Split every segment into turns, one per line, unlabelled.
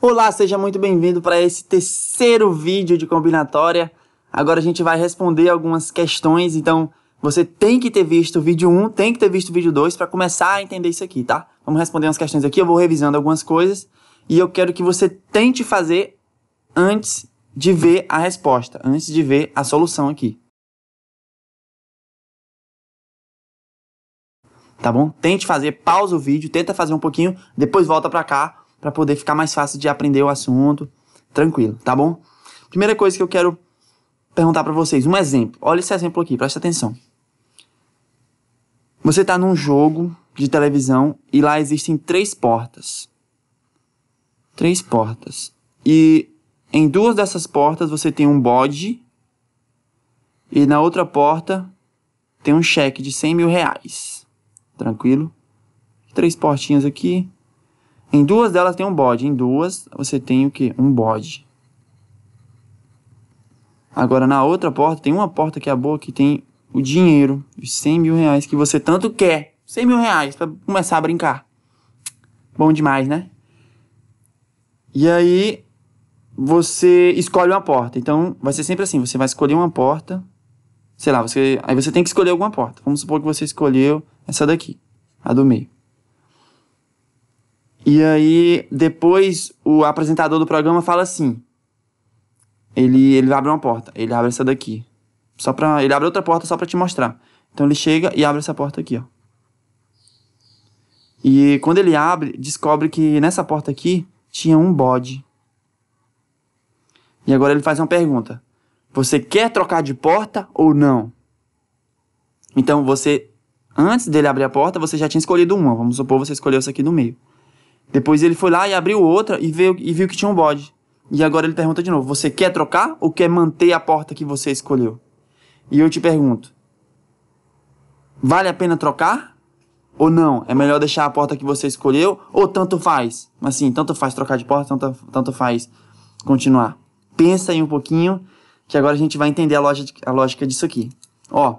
Olá, seja muito bem-vindo para esse terceiro vídeo de combinatória. Agora a gente vai responder algumas questões, então você tem que ter visto o vídeo 1, tem que ter visto o vídeo 2 para começar a entender isso aqui, tá? Vamos responder umas questões aqui, eu vou revisando algumas coisas e eu quero que você tente fazer antes de ver a resposta, antes de ver a solução aqui. Tá bom? Tente fazer, pausa o vídeo, tenta fazer um pouquinho, depois volta para cá para poder ficar mais fácil de aprender o assunto, tranquilo, tá bom? Primeira coisa que eu quero perguntar para vocês, um exemplo. Olha esse exemplo aqui, presta atenção. Você está num jogo de televisão e lá existem três portas. Três portas. E em duas dessas portas você tem um bode e na outra porta tem um cheque de 100 mil reais. Tranquilo? Três portinhas aqui, em duas delas tem um bode. Em duas você tem o quê? Um bode. Agora na outra porta tem uma porta que é boa que tem o dinheiro, os 100 mil reais que você tanto quer. 100 mil reais para começar a brincar. Bom demais, né? E aí você escolhe uma porta. Então vai ser sempre assim: você vai escolher uma porta. Sei lá, você, aí você tem que escolher alguma porta. Vamos supor que você escolheu essa daqui, a do meio. E aí, depois, o apresentador do programa fala assim. Ele, ele abre uma porta. Ele abre essa daqui. Só pra, ele abre outra porta só pra te mostrar. Então ele chega e abre essa porta aqui, ó. E quando ele abre, descobre que nessa porta aqui tinha um bode. E agora ele faz uma pergunta: Você quer trocar de porta ou não? Então você, antes dele abrir a porta, você já tinha escolhido uma. Vamos supor você escolheu essa aqui no meio. Depois ele foi lá e abriu outra e, veio, e viu que tinha um bode. E agora ele pergunta de novo: você quer trocar ou quer manter a porta que você escolheu? E eu te pergunto: vale a pena trocar? Ou não? É melhor deixar a porta que você escolheu? Ou tanto faz? Mas sim, tanto faz trocar de porta, tanto, tanto faz continuar. Pensa aí um pouquinho, que agora a gente vai entender a, lógica, a lógica disso aqui. Ó,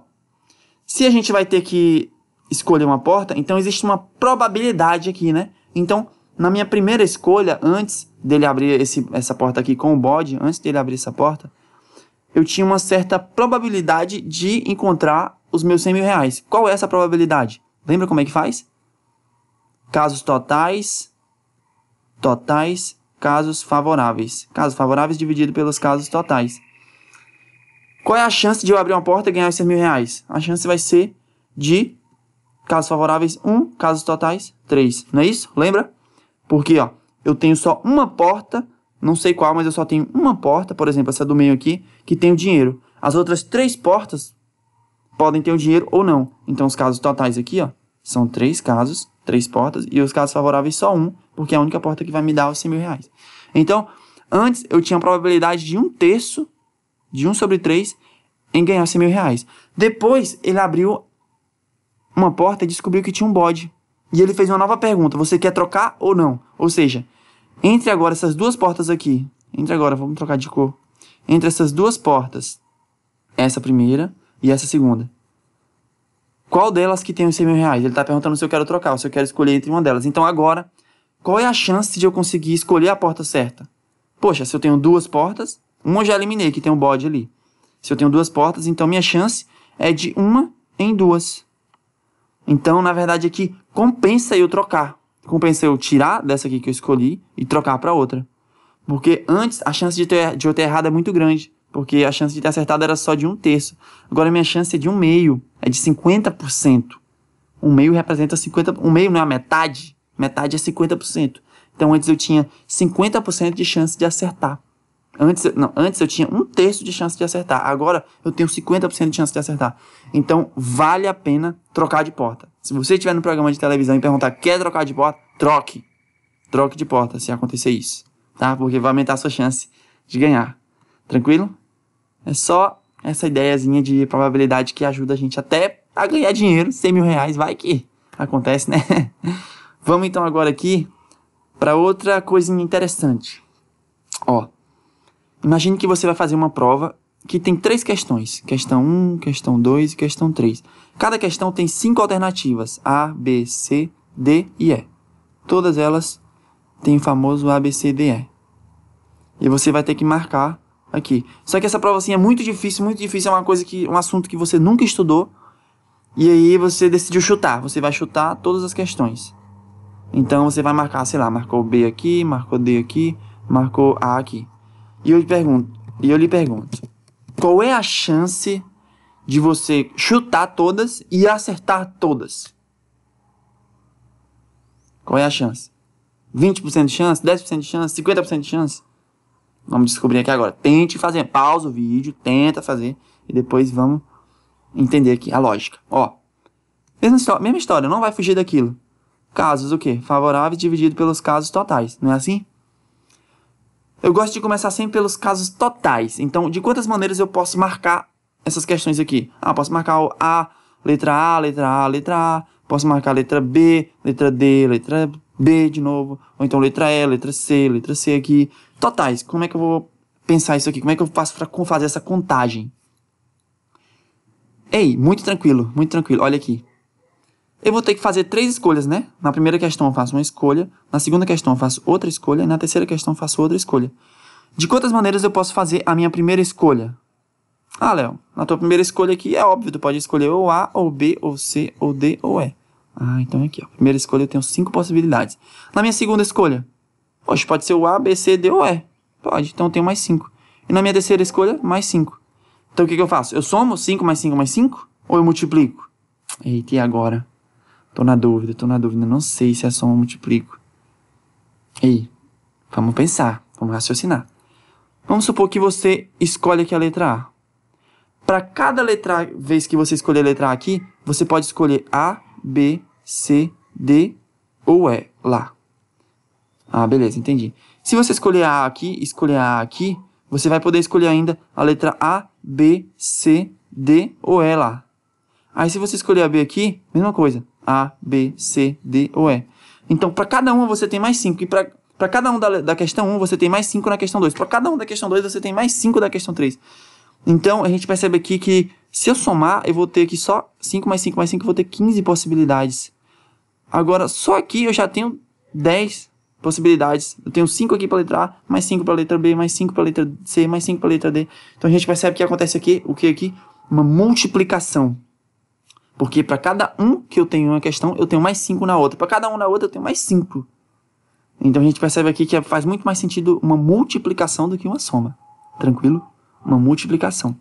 se a gente vai ter que escolher uma porta, então existe uma probabilidade aqui, né? Então, na minha primeira escolha, antes dele abrir esse, essa porta aqui com o bode, antes dele abrir essa porta, eu tinha uma certa probabilidade de encontrar os meus 100 mil reais. Qual é essa probabilidade? Lembra como é que faz? Casos totais, totais, casos favoráveis. Casos favoráveis dividido pelos casos totais. Qual é a chance de eu abrir uma porta e ganhar os 100 mil reais? A chance vai ser de casos favoráveis 1, um, casos totais 3. Não é isso? Lembra? Porque, ó, eu tenho só uma porta, não sei qual, mas eu só tenho uma porta, por exemplo, essa do meio aqui, que tem o dinheiro. As outras três portas podem ter o dinheiro ou não. Então, os casos totais aqui, ó, são três casos, três portas, e os casos favoráveis só um, porque é a única porta que vai me dar os 100 mil reais. Então, antes eu tinha a probabilidade de um terço, de 1 sobre 3, em ganhar 100 mil reais. Depois, ele abriu uma porta e descobriu que tinha um bode. E ele fez uma nova pergunta: você quer trocar ou não? Ou seja, entre agora essas duas portas aqui. Entre agora, vamos trocar de cor. Entre essas duas portas, essa primeira e essa segunda. Qual delas que tem os 100 mil reais? Ele está perguntando se eu quero trocar, se eu quero escolher entre uma delas. Então agora, qual é a chance de eu conseguir escolher a porta certa? Poxa, se eu tenho duas portas, uma eu já eliminei, que tem um bode ali. Se eu tenho duas portas, então minha chance é de uma em duas. Então, na verdade, aqui, é compensa eu trocar. Compensa eu tirar dessa aqui que eu escolhi e trocar para outra. Porque antes a chance de, ter, de eu ter errado é muito grande. Porque a chance de ter acertado era só de um terço. Agora minha chance é de um meio. É de 50%. Um meio representa 50%. Um meio não é a metade. Metade é 50%. Então antes eu tinha 50% de chance de acertar. Antes, não, antes eu tinha um terço de chance de acertar, agora eu tenho 50% de chance de acertar. Então vale a pena trocar de porta. Se você estiver no programa de televisão e perguntar quer trocar de porta, troque. Troque de porta se acontecer isso, tá? Porque vai aumentar a sua chance de ganhar. Tranquilo? É só essa ideiazinha de probabilidade que ajuda a gente até a ganhar dinheiro, 100 mil reais, vai que acontece, né? Vamos então agora aqui para outra coisinha interessante. Ó, Imagine que você vai fazer uma prova que tem três questões: questão 1, questão 2 e questão 3. Cada questão tem cinco alternativas: A, B, C, D e E. Todas elas têm o famoso A, B, C, D, E. E você vai ter que marcar aqui. Só que essa prova assim é muito difícil, muito difícil, é uma coisa que um assunto que você nunca estudou. E aí você decidiu chutar, você vai chutar todas as questões. Então você vai marcar, sei lá, marcou B aqui, marcou D aqui, marcou A aqui. E eu, pergunto, e eu lhe pergunto: qual é a chance de você chutar todas e acertar todas? Qual é a chance? 20% de chance? 10% de chance? 50% de chance? Vamos descobrir aqui agora. Tente fazer. Pausa o vídeo, tenta fazer. E depois vamos entender aqui a lógica. Ó. Mesma história, mesma história não vai fugir daquilo. Casos o quê? Favoráveis dividido pelos casos totais. Não é assim? Eu gosto de começar sempre pelos casos totais. Então, de quantas maneiras eu posso marcar essas questões aqui? Ah, posso marcar o A, letra A, letra A, letra A. Posso marcar a letra B, letra D, letra B de novo. Ou então letra E, letra C, letra C aqui. Totais. Como é que eu vou pensar isso aqui? Como é que eu faço para fazer essa contagem? Ei, muito tranquilo, muito tranquilo. Olha aqui. Eu vou ter que fazer três escolhas, né? Na primeira questão eu faço uma escolha, na segunda questão eu faço outra escolha, e na terceira questão eu faço outra escolha. De quantas maneiras eu posso fazer a minha primeira escolha? Ah, Léo, na tua primeira escolha aqui é óbvio, tu pode escolher ou A, ou B, ou C, ou D, ou E. Ah, então é aqui, ó. Primeira escolha eu tenho cinco possibilidades. Na minha segunda escolha, poxa, pode ser o A, B, C, D ou E. Pode, então eu tenho mais cinco. E na minha terceira escolha, mais cinco. Então o que, que eu faço? Eu somo 5 mais 5 mais 5? Ou eu multiplico? Eita, e agora? Tô na dúvida, tô na dúvida, não sei se é soma ou multiplico. Ei, vamos pensar, vamos raciocinar. Vamos supor que você escolhe aqui a letra A. Para cada letra, vez que você escolher a letra A aqui, você pode escolher A, B, C, D ou E lá. Ah, beleza, entendi. Se você escolher A aqui, escolher A aqui, você vai poder escolher ainda a letra A, B, C, D ou E lá. Aí se você escolher a B aqui, mesma coisa. A, B, C, D ou E. Então, para cada uma você tem mais 5. E para cada um da, da questão 1, um, você tem mais 5 na questão 2. Para cada um da questão 2, você tem mais 5 da questão 3. Então, a gente percebe aqui que se eu somar, eu vou ter aqui só 5 mais 5 mais 5, eu vou ter 15 possibilidades. Agora, só aqui eu já tenho 10 possibilidades. Eu tenho 5 aqui para a letra A, mais 5 para a letra B, mais 5 para a letra C, mais 5 para a letra D. Então, a gente percebe que acontece aqui, o que aqui? Uma multiplicação. Porque para cada um que eu tenho uma questão, eu tenho mais cinco na outra. Para cada um na outra, eu tenho mais cinco. Então a gente percebe aqui que é- faz muito mais sentido uma multiplicação do que uma soma. Tranquilo? Uma multiplicação.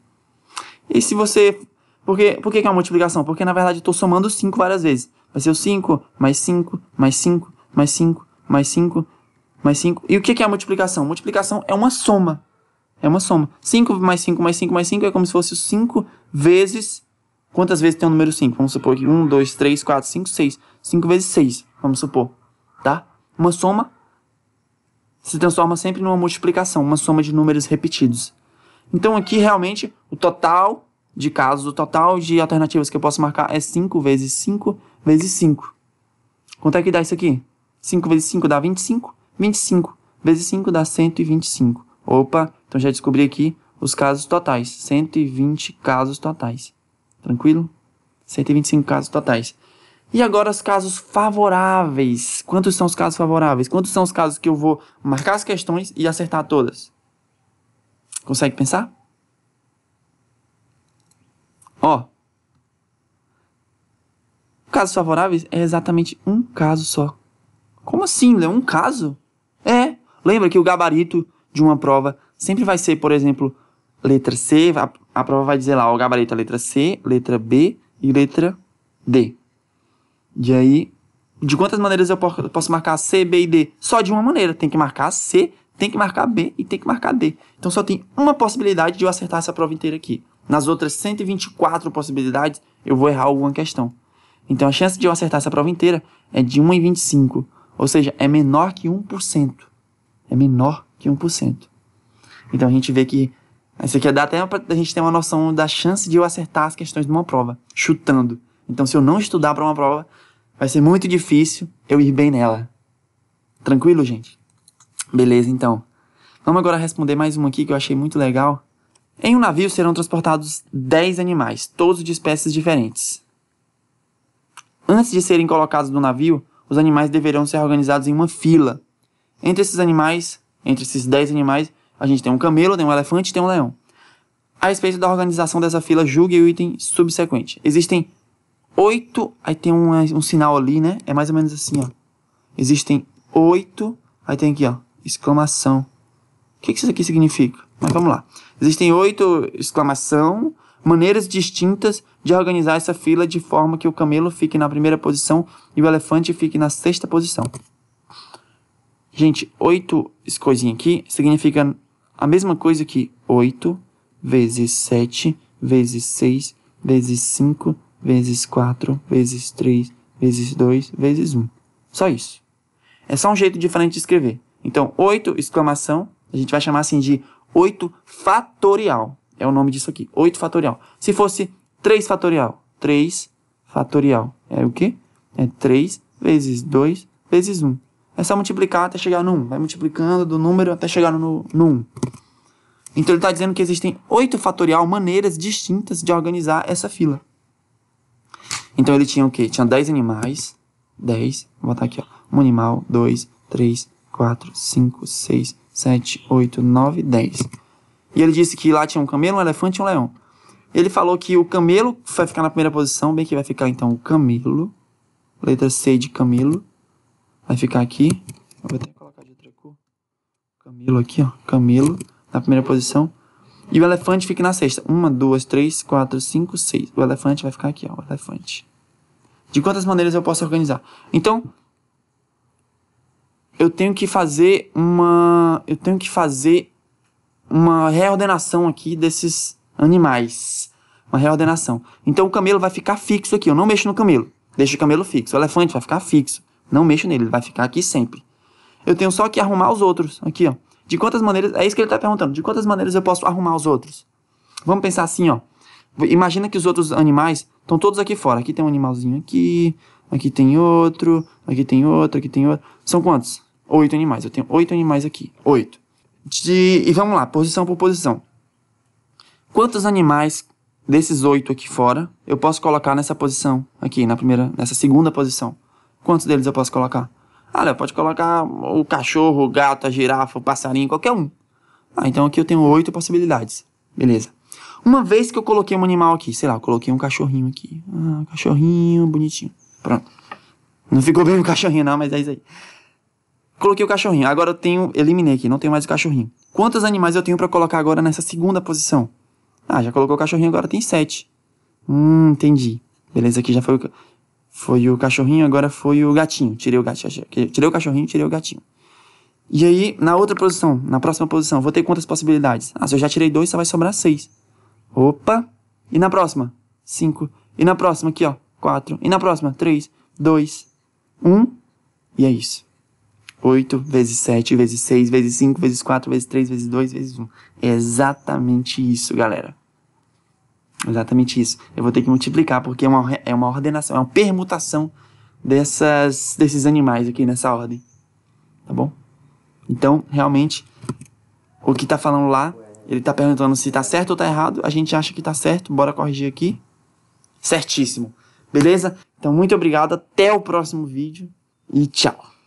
E se você. Por, quê? Por que, é uma multiplicação? Porque na verdade eu estou somando 5 várias vezes. Vai ser o 5, mais 5, mais 5, mais 5, mais 5, mais 5. E o que, é a multiplicação? Multiplicação é uma soma. É uma soma. 5 mais 5 mais 5 mais 5 é como se fosse 5 vezes Quantas vezes tem o número 5? Vamos supor que 1, 2, 3, 4, 5, 6. 5 vezes 6, vamos supor. Tá? Uma soma se transforma sempre numa multiplicação, uma soma de números repetidos. Então aqui realmente o total de casos, o total de alternativas que eu posso marcar é 5 vezes 5 vezes 5. Quanto é que dá isso aqui? 5 vezes 5 dá 25, 25 vezes 5 dá 125. Opa, então já descobri aqui os casos totais, 120 casos totais. Tranquilo? 125 casos totais. E agora os casos favoráveis. Quantos são os casos favoráveis? Quantos são os casos que eu vou marcar as questões e acertar todas? Consegue pensar? Ó. Casos favoráveis é exatamente um caso só. Como assim, Léo? Um caso? É. Lembra que o gabarito de uma prova sempre vai ser, por exemplo, letra C, a, a prova vai dizer lá o gabarito, é letra C, letra B e letra D. E aí, de quantas maneiras eu posso marcar C, B e D? Só de uma maneira. Tem que marcar C, tem que marcar B e tem que marcar D. Então só tem uma possibilidade de eu acertar essa prova inteira aqui. Nas outras 124 possibilidades, eu vou errar alguma questão. Então a chance de eu acertar essa prova inteira é de 1 em 25. Ou seja, é menor que 1%. É menor que 1%. Então a gente vê que isso aqui é dá até pra gente ter uma noção da chance de eu acertar as questões de uma prova, chutando. Então, se eu não estudar para uma prova, vai ser muito difícil eu ir bem nela. Tranquilo, gente? Beleza, então. Vamos agora responder mais uma aqui que eu achei muito legal. Em um navio serão transportados 10 animais, todos de espécies diferentes. Antes de serem colocados no navio, os animais deverão ser organizados em uma fila. Entre esses animais, entre esses 10 animais, a gente tem um camelo, tem um elefante e tem um leão. A respeito da organização dessa fila, julgue o item subsequente. Existem oito. Aí tem um, um sinal ali, né? É mais ou menos assim, ó. Existem oito. Aí tem aqui, ó. Exclamação. O que, que isso aqui significa? Mas vamos lá. Existem oito exclamação, maneiras distintas de organizar essa fila de forma que o camelo fique na primeira posição e o elefante fique na sexta posição. Gente, oito coisinhas aqui significa a mesma coisa que 8 vezes 7 vezes 6 vezes 5 vezes 4 vezes 3 vezes 2 vezes 1. Só isso. É só um jeito diferente de escrever. Então, 8 exclamação, a gente vai chamar assim de 8 fatorial. É o nome disso aqui, 8 fatorial. Se fosse 3 fatorial, 3 fatorial. É o quê? É 3 vezes 2 vezes 1. É só multiplicar até chegar no 1. Vai multiplicando do número até chegar no, no 1. Então ele está dizendo que existem 8 fatorial maneiras distintas de organizar essa fila. Então ele tinha o quê? Tinha 10 animais. 10. Vou botar aqui, ó. Um animal, 2, 3, 4, 5, 6, 7, 8, 9, 10. E ele disse que lá tinha um camelo, um elefante e um leão. Ele falou que o camelo vai ficar na primeira posição, bem que vai ficar então o camelo, letra C de camelo vai ficar aqui. Eu vou até colocar de cor. Camelo aqui, ó. Camelo na primeira posição. E o elefante fica na sexta. Uma, duas, três, quatro, cinco, seis. O elefante vai ficar aqui, ó. O elefante. De quantas maneiras eu posso organizar? Então, eu tenho que fazer uma. Eu tenho que fazer uma reordenação aqui desses animais. Uma reordenação. Então o camelo vai ficar fixo aqui. Eu não mexo no camelo. Deixo o camelo fixo. O elefante vai ficar fixo. Não mexo nele, ele vai ficar aqui sempre. Eu tenho só que arrumar os outros. Aqui, ó. De quantas maneiras. É isso que ele está perguntando. De quantas maneiras eu posso arrumar os outros? Vamos pensar assim, ó. Imagina que os outros animais estão todos aqui fora. Aqui tem um animalzinho aqui. Aqui tem outro. Aqui tem outro. Aqui tem outro. São quantos? Oito animais. Eu tenho oito animais aqui. Oito. De, e vamos lá, posição por posição. Quantos animais desses oito aqui fora eu posso colocar nessa posição aqui, na primeira, nessa segunda posição? Quantos deles eu posso colocar? Ah, Léo, pode colocar o cachorro, o gato, a girafa, o passarinho, qualquer um. Ah, então aqui eu tenho oito possibilidades. Beleza. Uma vez que eu coloquei um animal aqui, sei lá, eu coloquei um cachorrinho aqui. Ah, um cachorrinho, bonitinho. Pronto. Não ficou bem o cachorrinho, não, mas é isso aí. Coloquei o cachorrinho. Agora eu tenho. Eliminei aqui, não tenho mais o cachorrinho. Quantos animais eu tenho para colocar agora nessa segunda posição? Ah, já colocou o cachorrinho, agora tem sete. Hum, entendi. Beleza, aqui já foi o. Foi o cachorrinho, agora foi o gatinho. Tirei o gatinho, tirei o cachorrinho, tirei o gatinho. E aí, na outra posição, na próxima posição, vou ter quantas possibilidades? Ah, se eu já tirei dois, só vai sobrar seis. Opa! E na próxima? Cinco. E na próxima aqui, ó, quatro. E na próxima? Três, dois, um. E é isso. 8 vezes 7 vezes 6 vezes 5 vezes 4 vezes 3 vezes 2 vezes 1. É exatamente isso, galera. Exatamente isso. Eu vou ter que multiplicar, porque é uma, é uma ordenação, é uma permutação dessas, desses animais aqui nessa ordem. Tá bom? Então, realmente, o que está falando lá, ele está perguntando se está certo ou está errado. A gente acha que está certo, bora corrigir aqui. Certíssimo. Beleza? Então, muito obrigado. Até o próximo vídeo e tchau.